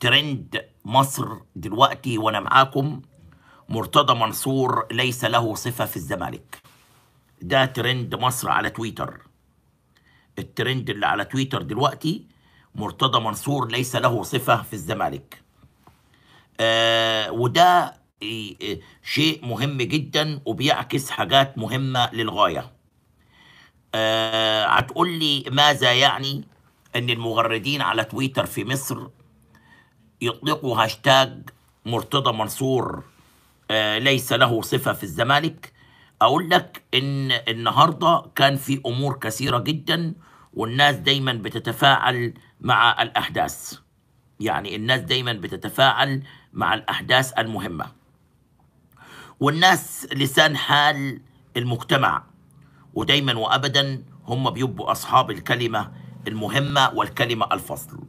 ترند مصر دلوقتي وانا معاكم مرتضى منصور ليس له صفه في الزمالك ده ترند مصر على تويتر الترند اللي على تويتر دلوقتي مرتضى منصور ليس له صفه في الزمالك آه وده آه، شيء مهم جدا وبيعكس حاجات مهمه للغايه آه لي ماذا يعني ان المغردين على تويتر في مصر يطلقوا هاشتاج مرتضى منصور آه، ليس له صفة في الزمالك أقول لك إن النهاردة كان في أمور كثيرة جدا والناس دايما بتتفاعل مع الأحداث يعني الناس دايما بتتفاعل مع الأحداث المهمة والناس لسان حال المجتمع ودايما وأبدا هم بيبقوا أصحاب الكلمة المهمة والكلمة الفصل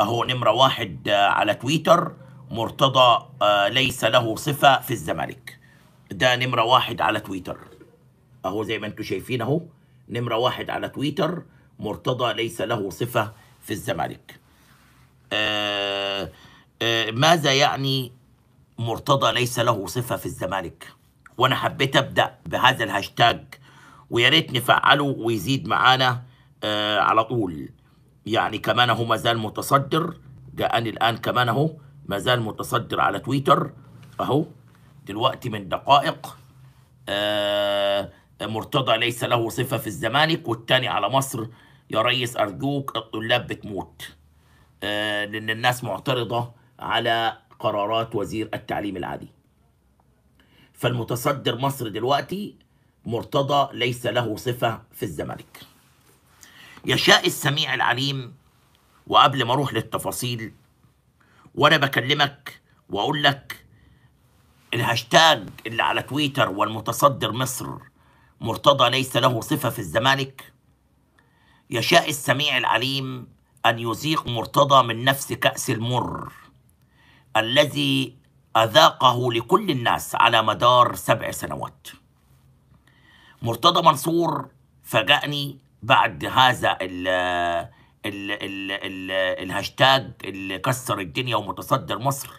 اهو نمرة واحد آه، على تويتر مرتضى آه، ليس له صفة في الزمالك ده نمرة واحد على تويتر اهو زي ما انتم شايفين اهو نمرة واحد على تويتر مرتضى ليس له صفة في الزمالك آه، ماذا يعني مرتضى ليس له صفة في الزمالك وانا حبيت ابدأ بهذا الهاشتاج ويا ريت نفعله ويزيد معانا على طول يعني كمان ما زال متصدر جاءني الآن كمان ما زال متصدر على تويتر أهو دلوقتي من دقائق آه مرتضى ليس له صفة في الزمالك والتاني على مصر يا ريس أرجوك الطلاب بتموت آه لأن الناس معترضة على قرارات وزير التعليم العادي فالمتصدر مصر دلوقتي مرتضى ليس له صفة في الزمالك يشاء السميع العليم وقبل ما اروح للتفاصيل وانا بكلمك واقول لك الهاشتاج اللي على تويتر والمتصدر مصر مرتضى ليس له صفه في الزمالك يشاء السميع العليم ان يذيق مرتضى من نفس كاس المر الذي اذاقه لكل الناس على مدار سبع سنوات مرتضى منصور فاجأني بعد هذا ال ال ال ال الهاشتاج اللي كسر الدنيا ومتصدر مصر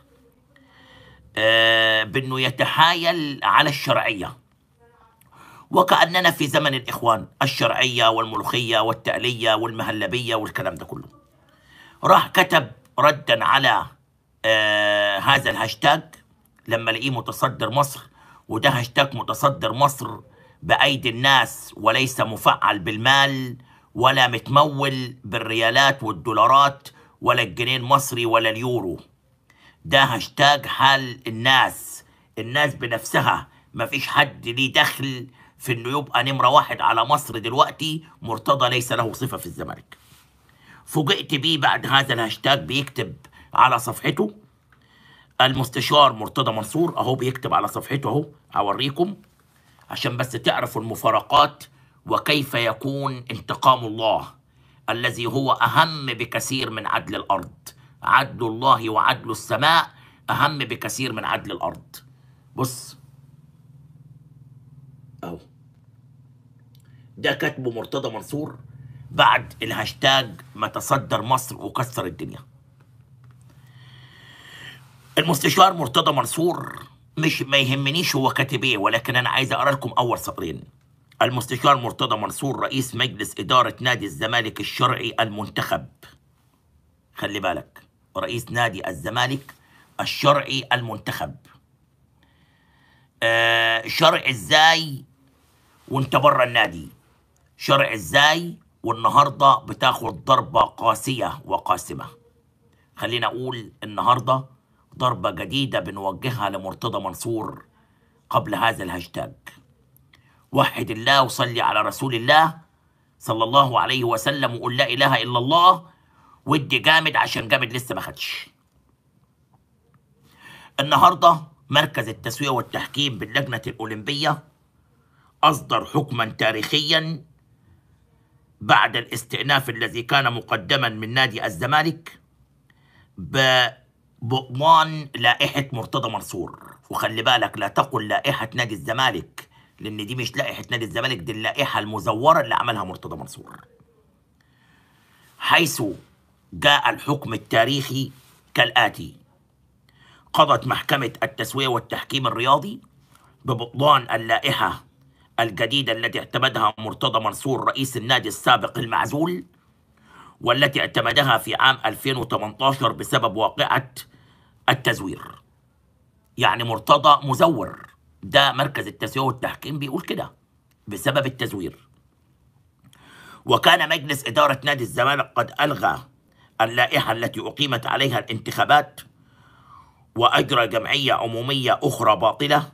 آه، بانه يتحايل على الشرعيه وكاننا في زمن الاخوان الشرعيه والملوخيه والتاليه والمهلبيه والكلام ده كله راح كتب ردا على آه، هذا الهاشتاج لما لقيه متصدر مصر وده هاشتاج متصدر مصر بأيدي الناس وليس مفعل بالمال ولا متمول بالريالات والدولارات ولا الجنيه المصري ولا اليورو ده هاشتاج حال الناس الناس بنفسها مفيش حد ليه دخل في انه يبقى نمره واحد على مصر دلوقتي مرتضى ليس له صفه في الزمالك فوجئت بيه بعد هذا الهاشتاج بيكتب على صفحته المستشار مرتضى منصور اهو بيكتب على صفحته اهو هوريكم عشان بس تعرفوا المفارقات وكيف يكون انتقام الله الذي هو أهم بكثير من عدل الأرض عدل الله وعدل السماء أهم بكثير من عدل الأرض بص أهو ده كاتبه مرتضى منصور بعد الهاشتاج ما تصدر مصر وكسر الدنيا المستشار مرتضى منصور مش ما يهمنيش هو كاتب ايه ولكن انا عايز اقرا لكم اول سطرين المستشار مرتضى منصور رئيس مجلس اداره نادي الزمالك الشرعي المنتخب خلي بالك رئيس نادي الزمالك الشرعي المنتخب آه شرع ازاي وانت بره النادي شرع ازاي والنهارده بتاخد ضربه قاسيه وقاسمه خلينا اقول النهارده ضربة جديدة بنوجهها لمرتضى منصور قبل هذا الهاشتاج وحد الله وصلي على رسول الله صلى الله عليه وسلم وقول لا إله إلا الله ودي جامد عشان جامد لسه ما خدش النهارده مركز التسوية والتحكيم باللجنة الأولمبية أصدر حكما تاريخيا بعد الاستئناف الذي كان مقدما من نادي الزمالك ب بقمان لائحة مرتضى منصور وخلي بالك لا تقل لائحة نادي الزمالك لأن دي مش لائحة نادي الزمالك دي اللائحة المزورة اللي عملها مرتضى منصور حيث جاء الحكم التاريخي كالآتي قضت محكمة التسوية والتحكيم الرياضي ببطلان اللائحة الجديدة التي اعتمدها مرتضى منصور رئيس النادي السابق المعزول والتي اعتمدها في عام 2018 بسبب واقعة التزوير يعني مرتضى مزور ده مركز التسويه والتحكيم بيقول كده بسبب التزوير وكان مجلس إدارة نادي الزمالك قد ألغى اللائحة التي أقيمت عليها الانتخابات وأجرى جمعية عمومية أخرى باطلة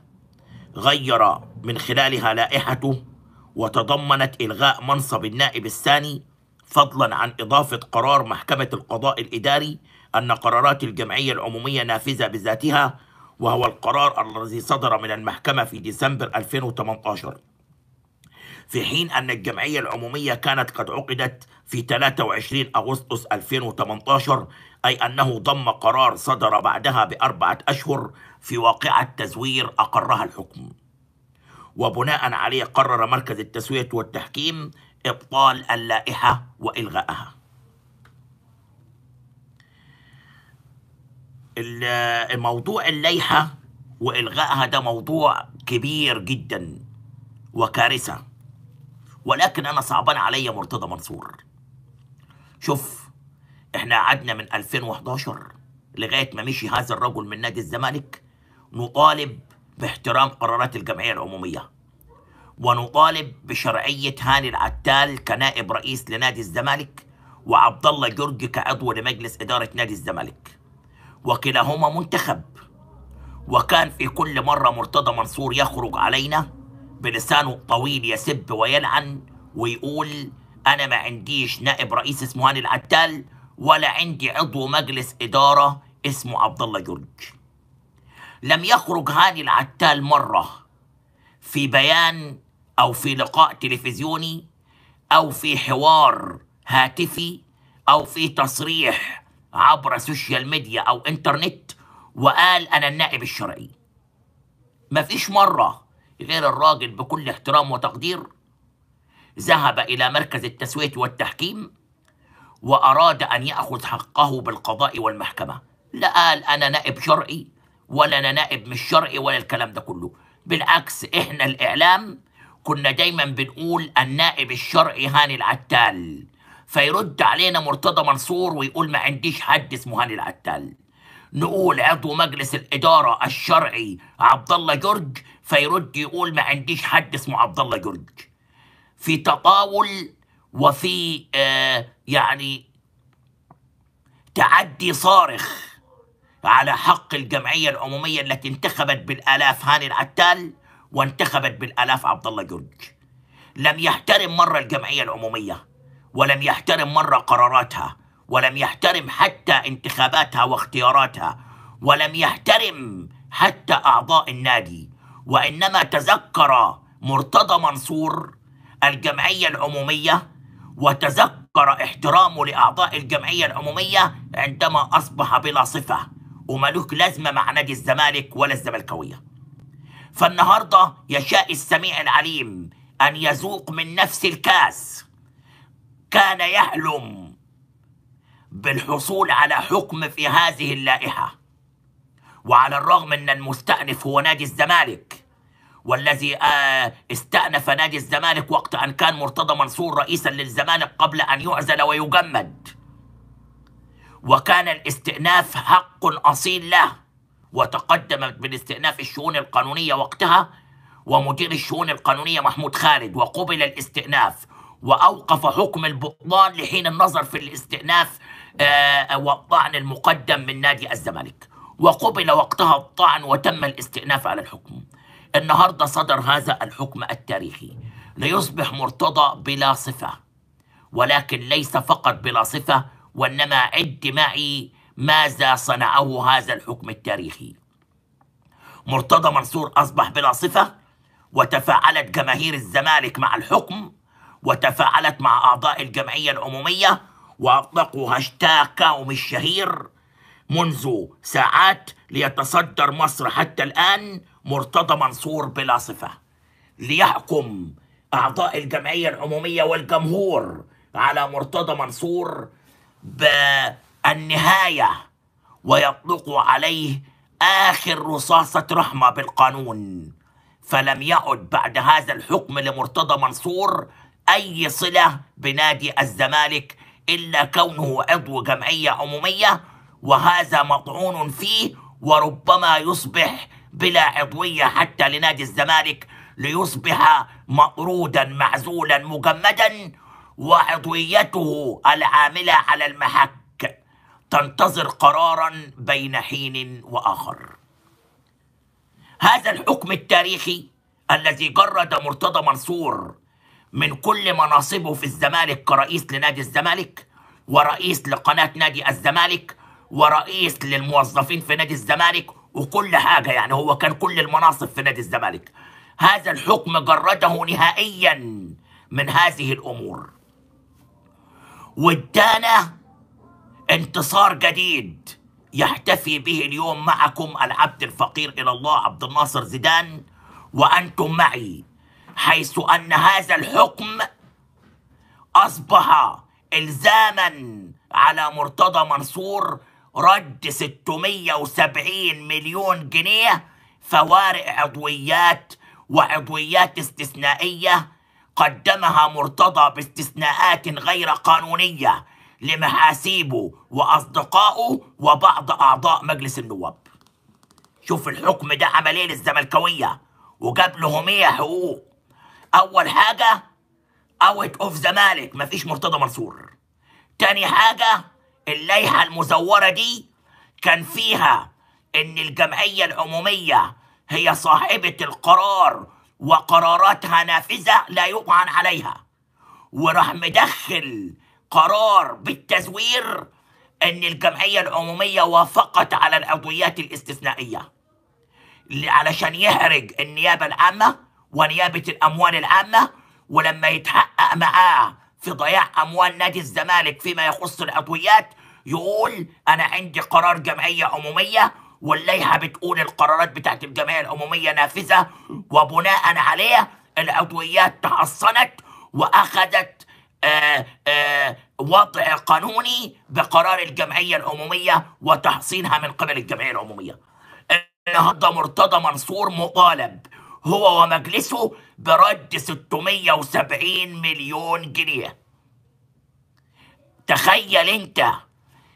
غير من خلالها لائحته وتضمنت إلغاء منصب النائب الثاني فضلا عن إضافة قرار محكمة القضاء الإداري أن قرارات الجمعية العمومية نافذة بذاتها وهو القرار الذي صدر من المحكمة في ديسمبر 2018 في حين أن الجمعية العمومية كانت قد عقدت في 23 أغسطس 2018 أي أنه ضم قرار صدر بعدها بأربعة أشهر في واقعة تزوير أقرها الحكم وبناء عليه قرر مركز التسوية والتحكيم إبطال اللائحة وإلغائها الموضوع الليحة وإلغائها ده موضوع كبير جدا وكارثة ولكن أنا صعبان عليا مرتضى منصور شوف احنا قعدنا من 2011 لغاية ما مشي هذا الرجل من نادي الزمالك نطالب باحترام قرارات الجمعية العمومية ونطالب بشرعية هاني العتال كنائب رئيس لنادي الزمالك وعبد الله جورج كعضو لمجلس إدارة نادي الزمالك وكلاهما منتخب وكان في كل مرة مرتضى منصور يخرج علينا بلسانه طويل يسب ويلعن ويقول أنا ما عنديش نائب رئيس اسمه هاني العتال ولا عندي عضو مجلس إدارة اسمه عبد الله جورج لم يخرج هاني العتال مرة في بيان أو في لقاء تلفزيوني أو في حوار هاتفي أو في تصريح عبر سوشيال ميديا أو إنترنت وقال أنا النائب الشرعي مفيش مرة غير الراجل بكل احترام وتقدير ذهب إلى مركز التسوية والتحكيم وأراد أن يأخذ حقه بالقضاء والمحكمة لا قال أنا نائب شرعي ولا أنا نائب مش شرعي ولا الكلام ده كله بالعكس إحنا الإعلام كنا دايما بنقول النائب الشرعي هاني العتال فيرد علينا مرتضى منصور ويقول ما عنديش حد اسمه هاني العتال نقول عضو مجلس الإدارة الشرعي عبد الله جورج فيرد يقول ما عنديش حد اسمه عبد الله جورج في تطاول وفي آه يعني تعدي صارخ على حق الجمعية العمومية التي انتخبت بالآلاف هاني العتال وانتخبت بالآلاف عبد الله جورج لم يحترم مرة الجمعية العمومية ولم يحترم مرة قراراتها ولم يحترم حتى انتخاباتها واختياراتها ولم يحترم حتى أعضاء النادي وإنما تذكر مرتضى منصور الجمعية العمومية وتذكر احترامه لأعضاء الجمعية العمومية عندما أصبح بلا صفة وملوك لازمة مع نادي الزمالك ولا الزملكاوية فالنهاردة يشاء السميع العليم أن يذوق من نفس الكاس كان يحلم بالحصول على حكم في هذه اللائحة وعلى الرغم أن المستأنف هو نادي الزمالك والذي آه، استأنف نادي الزمالك وقت أن كان مرتضى منصور رئيسا للزمالك قبل أن يعزل ويجمد وكان الاستئناف حق أصيل له وتقدمت بالاستئناف الشؤون القانونية وقتها ومدير الشؤون القانونية محمود خالد وقبل الاستئناف وأوقف حكم البطلان لحين النظر في الاستئناف آه، والطعن المقدم من نادي الزمالك وقبل وقتها الطعن وتم الاستئناف على الحكم النهارده صدر هذا الحكم التاريخي ليصبح مرتضى بلا صفة ولكن ليس فقط بلا صفة وإنما عد معي ماذا صنعه هذا الحكم التاريخي مرتضى منصور أصبح بلا صفة وتفاعلت جماهير الزمالك مع الحكم وتفاعلت مع أعضاء الجمعية العمومية وأطلقوا هاشتاغ كاوم الشهير منذ ساعات ليتصدر مصر حتى الآن مرتضى منصور بلا صفة ليحكم أعضاء الجمعية العمومية والجمهور على مرتضى منصور بالنهاية ويطلقوا عليه آخر رصاصة رحمة بالقانون فلم يعد بعد هذا الحكم لمرتضى منصور أي صلة بنادي الزمالك إلا كونه عضو جمعية عمومية وهذا مطعون فيه وربما يصبح بلا عضوية حتى لنادي الزمالك ليصبح مطرودا معزولا مجمدا وعضويته العاملة على المحك تنتظر قرارا بين حين وآخر هذا الحكم التاريخي الذي جرد مرتضى منصور من كل مناصبه في الزمالك كرئيس لنادي الزمالك ورئيس لقناة نادي الزمالك ورئيس للموظفين في نادي الزمالك وكل حاجة يعني هو كان كل المناصب في نادي الزمالك هذا الحكم جرده نهائيا من هذه الأمور وادانا انتصار جديد يحتفي به اليوم معكم العبد الفقير إلى الله عبد الناصر زيدان وأنتم معي حيث أن هذا الحكم أصبح إلزاما على مرتضى منصور رد 670 مليون جنيه فوارق عضويات وعضويات استثنائية قدمها مرتضى باستثناءات غير قانونية لمحاسيبه وأصدقائه وبعض أعضاء مجلس النواب شوف الحكم ده عمل ايه للزملكاوية وجاب لهم ايه حقوق اول حاجه اوت اوف زمالك مفيش مرتضى منصور تاني حاجه اللائحه المزوره دي كان فيها ان الجمعيه العموميه هي صاحبه القرار وقراراتها نافذه لا يطعن عليها وراح مدخل قرار بالتزوير ان الجمعيه العموميه وافقت على العضويات الاستثنائيه علشان يحرج النيابه العامه ونيابة الأموال العامة ولما يتحقق معاه في ضياع أموال نادي الزمالك فيما يخص العضويات يقول أنا عندي قرار جمعية عمومية واللائحة بتقول القرارات بتاعت الجمعية العمومية نافذة وبناء عليه العضويات تحصنت وأخذت آآ آه، آآ آه، وضع قانوني بقرار الجمعية العمومية وتحصينها من قبل الجمعية العمومية النهارده مرتضى منصور مطالب هو ومجلسه برد 670 مليون جنيه تخيل انت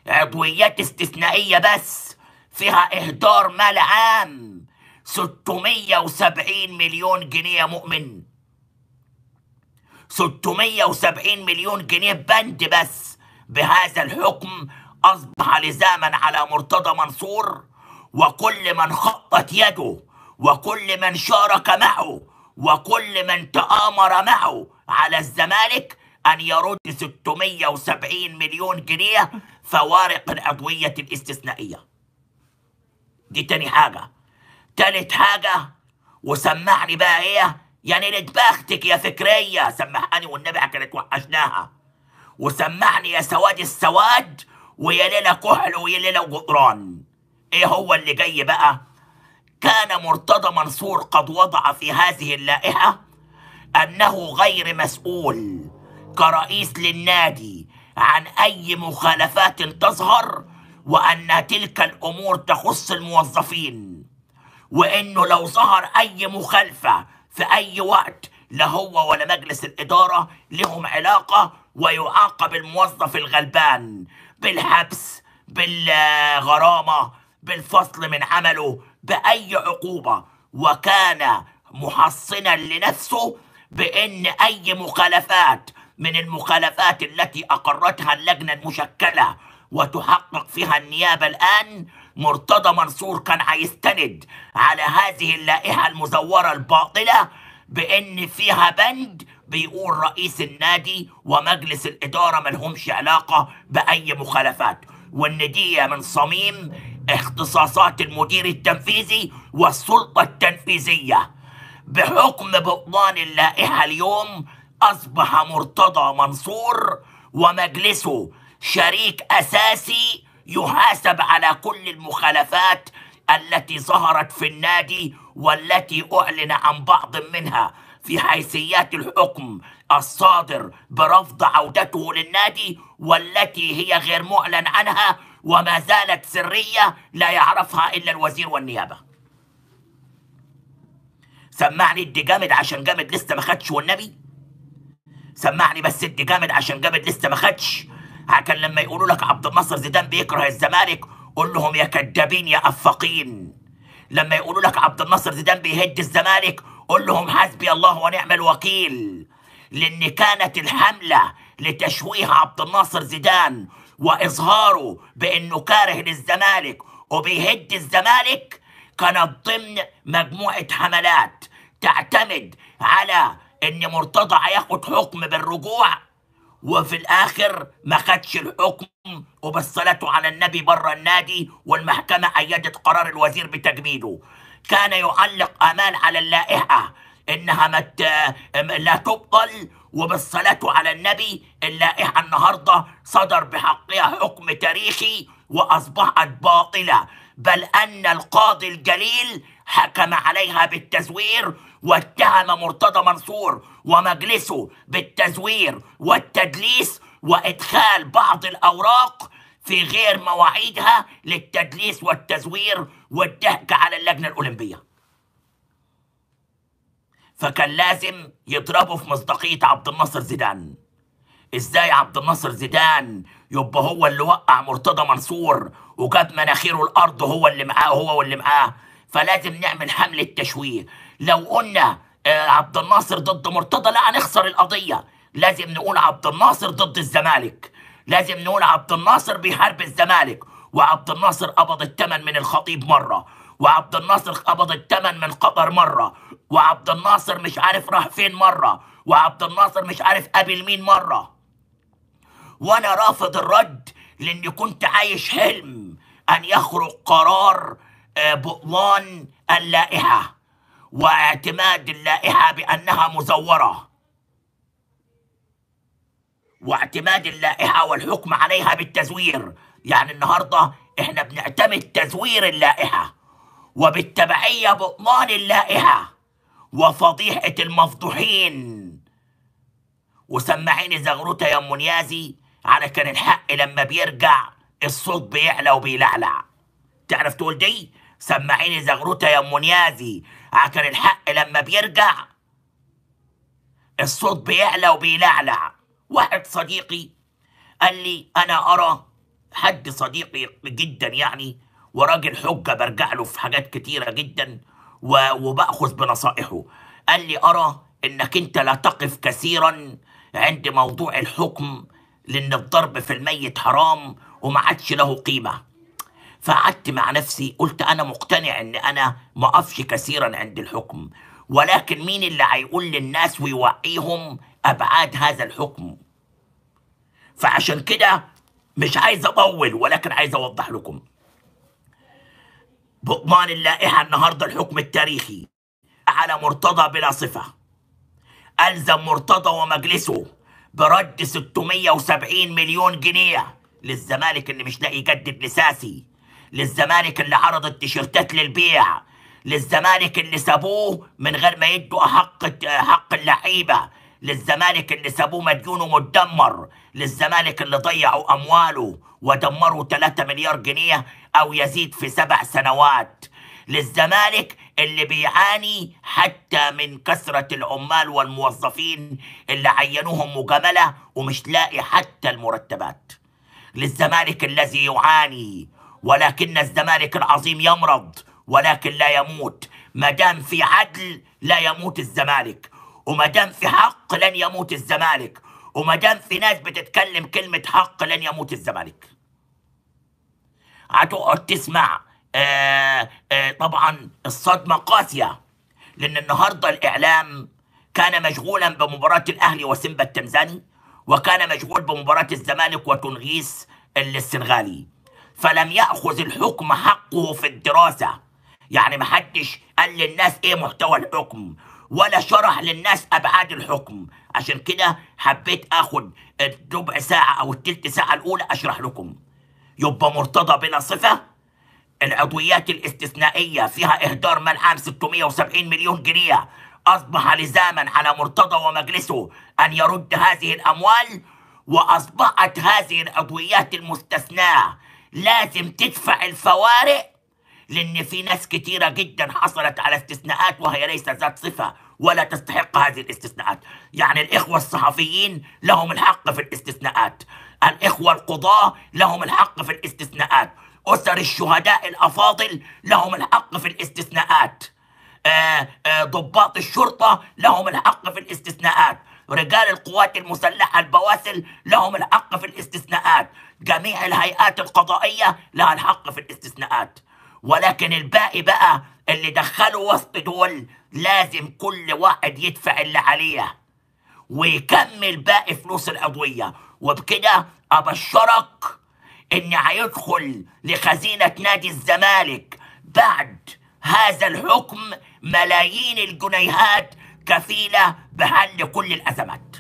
عضويات استثنائية بس فيها إهدار مال عام 670 مليون جنيه مؤمن 670 مليون جنيه بند بس بهذا الحكم أصبح لزاما على مرتضى منصور وكل من خطت يده وكل من شارك معه وكل من تآمر معه على الزمالك أن يرد 670 مليون جنيه فوارق العضوية الاستثنائية دي تاني حاجة تالت حاجة وسمعني بقى ايه يعني ندبختك يا فكرية سمحاني والنبي كانت وحشناها وسمعني يا سواد السواد ويا ليلة كحل ويا ليلة وجدران ايه هو اللي جاي بقى كان مرتضى منصور قد وضع في هذه اللائحة أنه غير مسؤول كرئيس للنادي عن أي مخالفات تظهر وأن تلك الأمور تخص الموظفين وإنه لو ظهر أي مخالفة في أي وقت لا هو ولا مجلس الإدارة لهم علاقة ويعاقب الموظف الغلبان بالحبس بالغرامة بالفصل من عمله بأي عقوبة وكان محصنا لنفسه بأن أي مخالفات من المخالفات التي أقرتها اللجنة المشكلة وتحقق فيها النيابة الآن مرتضى منصور كان هيستند على هذه اللائحة المزورة الباطلة بأن فيها بند بيقول رئيس النادي ومجلس الإدارة ملهمش علاقة بأي مخالفات وإن دي من صميم اختصاصات المدير التنفيذي والسلطة التنفيذية بحكم بطلان اللائحة اليوم أصبح مرتضى منصور ومجلسه شريك أساسي يحاسب على كل المخالفات التي ظهرت في النادي والتي أعلن عن بعض منها في حيثيات الحكم الصادر برفض عودته للنادي والتي هي غير معلن عنها وما زالت سرية لا يعرفها إلا الوزير والنيابة سمعني ادي جامد عشان جامد لسه ما خدش والنبي سمعني بس ادي جامد عشان جامد لسه ما خدش عشان لما يقولوا لك عبد الناصر زيدان بيكره الزمالك قول لهم يا كدابين يا افاقين لما يقولوا لك عبد الناصر زيدان بيهد الزمالك قول لهم حسبي الله ونعم الوكيل لان كانت الحمله لتشويه عبد الناصر زيدان واظهاره بانه كاره للزمالك وبيهد الزمالك كانت ضمن مجموعه حملات تعتمد على ان مرتضى هياخد حكم بالرجوع وفي الاخر ما خدش الحكم وبصلته على النبي بره النادي والمحكمه ايدت قرار الوزير بتجميده كان يعلق امال على اللائحه انها مت... لا تبطل وبالصلاة على النبي اللائحة النهاردة صدر بحقها حكم تاريخي وأصبحت باطلة بل أن القاضي الجليل حكم عليها بالتزوير واتهم مرتضى منصور ومجلسه بالتزوير والتدليس وإدخال بعض الأوراق في غير مواعيدها للتدليس والتزوير والضحك على اللجنة الأولمبية فكان لازم يضربوا في مصداقية عبد الناصر زيدان ازاي عبد الناصر زيدان يبقى هو اللي وقع مرتضى منصور وجاب مناخيره الارض هو اللي معاه هو واللي معاه فلازم نعمل حملة تشويه لو قلنا آه، عبد الناصر ضد مرتضى لا هنخسر القضية لازم نقول عبد الناصر ضد الزمالك لازم نقول عبد الناصر بيحارب الزمالك وعبد الناصر قبض الثمن من الخطيب مرة وعبد الناصر قبض التمن من قطر مرة وعبد الناصر مش عارف راح فين مرة وعبد الناصر مش عارف قابل مين مرة وأنا رافض الرد لأني كنت عايش حلم أن يخرج قرار آه، بطلان اللائحة واعتماد اللائحة بأنها مزورة واعتماد اللائحة والحكم عليها بالتزوير يعني النهاردة احنا بنعتمد تزوير اللائحة وبالتبعية بطلان اللائحة وفضيحة المفضوحين وسمعيني زغروتة يا ام نيازي على كان الحق لما بيرجع الصوت بيعلى وبيلعلع تعرف تقول دي سمعيني زغروتة يا ام نيازي على كان الحق لما بيرجع الصوت بيعلى وبيلعلع واحد صديقي قال لي انا ارى حد صديقي جدا يعني وراجل حجة برجع له في حاجات كتيرة جدا وبأخذ بنصائحه قال لي أرى أنك أنت لا تقف كثيرا عند موضوع الحكم لأن الضرب في الميت حرام وما عادش له قيمة فقعدت مع نفسي قلت أنا مقتنع أن أنا ما أقفش كثيرا عند الحكم ولكن مين اللي هيقول للناس ويوعيهم أبعاد هذا الحكم فعشان كده مش عايز أطول ولكن عايز أوضح لكم بقمان اللائحة النهاردة الحكم التاريخي على مرتضى بلا صفة ألزم مرتضى ومجلسه برد 670 مليون جنيه للزمالك اللي مش لاقي يجدد لساسي للزمالك اللي عرض التيشيرتات للبيع للزمالك اللي سابوه من غير ما يدوا حق حق اللعيبه للزمالك اللي سابوه مديون ومدمر للزمالك اللي ضيعوا امواله ودمروا 3 مليار جنيه أو يزيد في سبع سنوات للزمالك اللي بيعاني حتى من كثرة العمال والموظفين اللي عينوهم مجاملة ومش لاقي حتى المرتبات للزمالك الذي يعاني ولكن الزمالك العظيم يمرض ولكن لا يموت ما دام في عدل لا يموت الزمالك وما دام في حق لن يموت الزمالك وما دام في ناس بتتكلم كلمة حق لن يموت الزمالك هتقعد تسمع آآ آه، آآ آه، طبعا الصدمة قاسية لأن النهاردة الإعلام كان مشغولا بمباراة الأهلي وسيمبا التنزاني وكان مشغول بمباراة الزمالك وتنغيس السنغالي فلم يأخذ الحكم حقه في الدراسة يعني محدش قال للناس ايه محتوى الحكم ولا شرح للناس ابعاد الحكم عشان كده حبيت اخد الربع ساعه او التلت ساعه الاولى اشرح لكم يبقى مرتضى بلا صفة العضويات الاستثنائية فيها إهدار عام 670 مليون جنيه أصبح لزاما على مرتضى ومجلسه أن يرد هذه الأموال وأصبحت هذه العضويات المستثناة لازم تدفع الفوارق لأن في ناس كتيرة جدا حصلت على استثناءات وهي ليست ذات صفة ولا تستحق هذه الاستثناءات يعني الإخوة الصحفيين لهم الحق في الاستثناءات الإخوة القضاة لهم الحق في الاستثناءات أسر الشهداء الأفاضل لهم الحق في الاستثناءات آه، آه، ضباط الشرطة لهم الحق في الاستثناءات رجال القوات المسلحة البواسل لهم الحق في الاستثناءات جميع الهيئات القضائية لها الحق في الاستثناءات ولكن الباقي بقى اللي دخلوا وسط دول لازم كل واحد يدفع اللي عليه ويكمل باقي فلوس القضية وبكده أبشرك إن هيدخل لخزينة نادي الزمالك بعد هذا الحكم ملايين الجنيهات كفيلة بحل كل الأزمات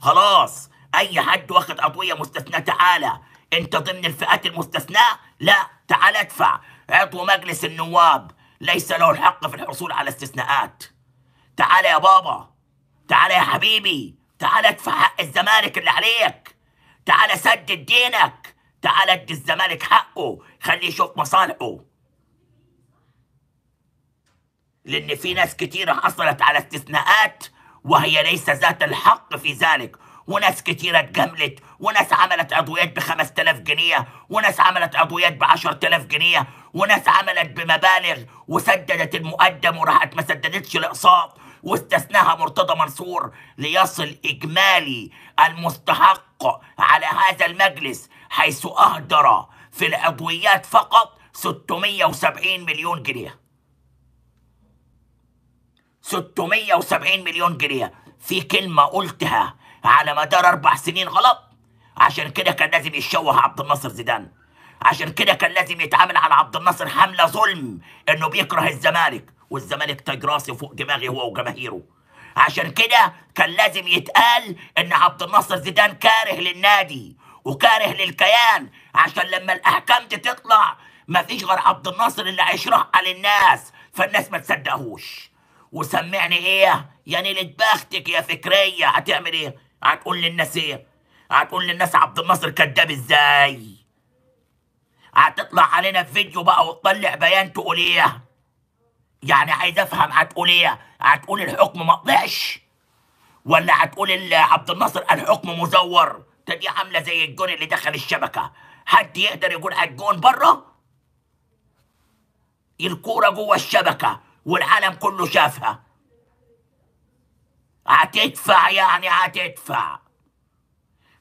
خلاص أي حد واخد أضوية مستثنى تعالى أنت ضمن الفئات المستثناة لا تعالى ادفع عضو مجلس النواب ليس له الحق في الحصول على استثناءات تعال يا بابا تعال يا حبيبي تعال ادفع حق الزمالك اللي عليك تعال سدد دينك تعال ادي الزمالك حقه خليه يشوف مصالحه لان في ناس كتيرة حصلت على استثناءات وهي ليس ذات الحق في ذلك وناس كتيرة اتجملت وناس عملت عضويات بخمس تلاف جنيه وناس عملت عضويات بعشر تلاف جنيه وناس عملت بمبالغ وسددت المقدم وراحت ما سددتش الاقساط واستثناها مرتضى منصور ليصل اجمالي المستحق على هذا المجلس حيث اهدر في العضويات فقط 670 مليون جنيه 670 مليون جنيه في كلمة قلتها على مدار أربع سنين غلط عشان كده كان لازم يتشوه عبد الناصر زيدان عشان كده كان لازم يتعامل على عبد الناصر حمله ظلم انه بيكره الزمالك والزمالك تاج راسي فوق دماغي هو وجماهيره عشان كده كان لازم يتقال ان عبد الناصر زيدان كاره للنادي وكاره للكيان عشان لما الاحكام دي تطلع ما فيش غير عبد الناصر اللي هيشرحها للناس فالناس ما تصدقهوش وسمعني ايه يا نيلة بختك يا فكرية هتعمل ايه هتقول للناس ايه هتقول للناس عبد الناصر كذاب ازاي هتطلع علينا في فيديو بقى وتطلع بيان تقول ايه يعني عايز افهم هتقول ايه هتقول الحكم ما طلعش ولا هتقول عبد الناصر الحكم مزور ده دي عامله زي الجون اللي دخل الشبكه حد يقدر يقول الجون بره الكوره جوه الشبكه والعالم كله شافها هتدفع يعني هتدفع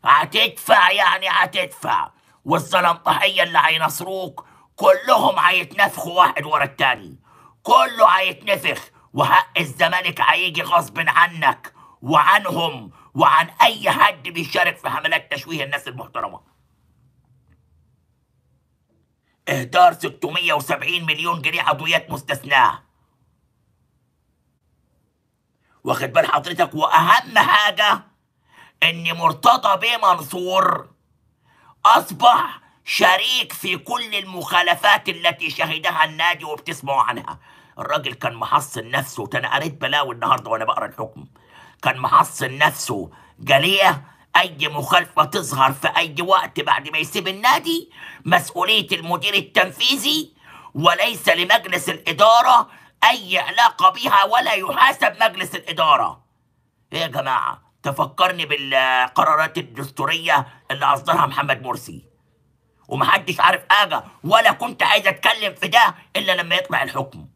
هتدفع يعني هتدفع والزلنطحية اللي هينصروك كلهم هيتنفخوا واحد ورا التاني كله هيتنفخ وحق الزمالك هيجي غصب عنك وعنهم وعن اي حد بيشارك في حملات تشويه الناس المحترمه اهدار 670 مليون جنيه عضويات مستثناه واخد بال حضرتك واهم حاجه ان مرتضى بيه منصور أصبح شريك في كل المخالفات التي شهدها النادي وبتسمعوا عنها الراجل كان محصن نفسه وانا انا قريت بلاوي النهارده وانا بقرا الحكم كان محصن نفسه جاليه اي مخالفه تظهر في اي وقت بعد ما يسيب النادي مسؤوليه المدير التنفيذي وليس لمجلس الاداره اي علاقه بها ولا يحاسب مجلس الاداره ايه يا جماعه تفكرني بالقرارات الدستوريه اللي أصدرها محمد مرسي ومحدش عارف حاجة ولا كنت عايز أتكلم في ده إلا لما يطلع الحكم